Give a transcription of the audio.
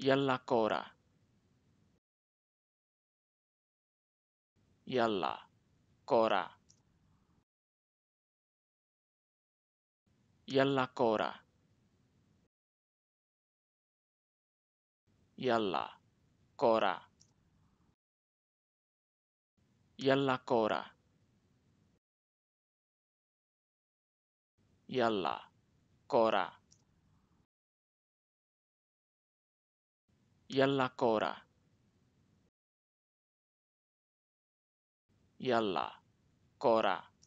Yalla kora, Yalla, Kora. yalla kora, Yalla, Kora. Yellakora. Yalla, Kora. kora, Jalla, Kora.